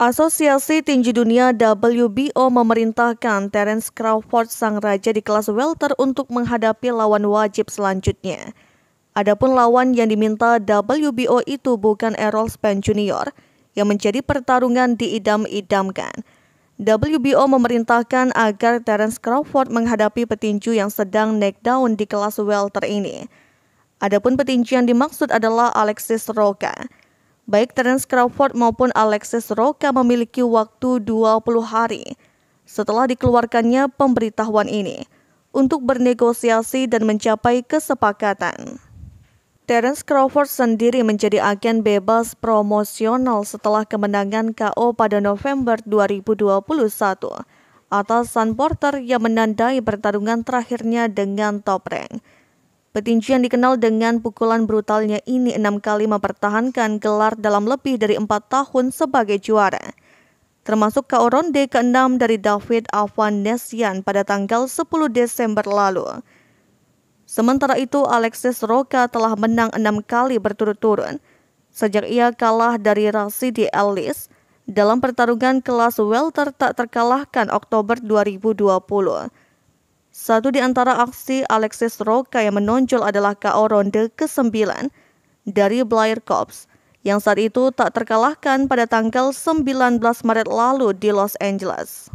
Asosiasi Tinju Dunia WBO memerintahkan Terence Crawford sang raja di kelas welter untuk menghadapi lawan wajib selanjutnya. Adapun lawan yang diminta WBO itu bukan Errol Spence Jr. yang menjadi pertarungan diidam-idamkan. WBO memerintahkan agar Terence Crawford menghadapi petinju yang sedang neck down di kelas welter ini. Adapun petinju yang dimaksud adalah Alexis Roca. Baik Terence Crawford maupun Alexis Roca memiliki waktu 20 hari setelah dikeluarkannya pemberitahuan ini untuk bernegosiasi dan mencapai kesepakatan. Terence Crawford sendiri menjadi agen bebas promosional setelah kemenangan KO pada November 2021 atas Sun Porter yang menandai pertarungan terakhirnya dengan Top Rank. Petinju yang dikenal dengan pukulan brutalnya ini enam kali mempertahankan gelar dalam lebih dari empat tahun sebagai juara. Termasuk KO ronde ke-6 dari David Avanesian pada tanggal 10 Desember lalu. Sementara itu, Alexis Roca telah menang enam kali berturut-turut sejak ia kalah dari Rasidi Ellis dalam pertarungan kelas welter tak terkalahkan Oktober 2020. Satu di antara aksi Alexis Roca yang menonjol adalah KO ronde ke-9 dari Blair Cops yang saat itu tak terkalahkan pada tanggal 19 Maret lalu di Los Angeles.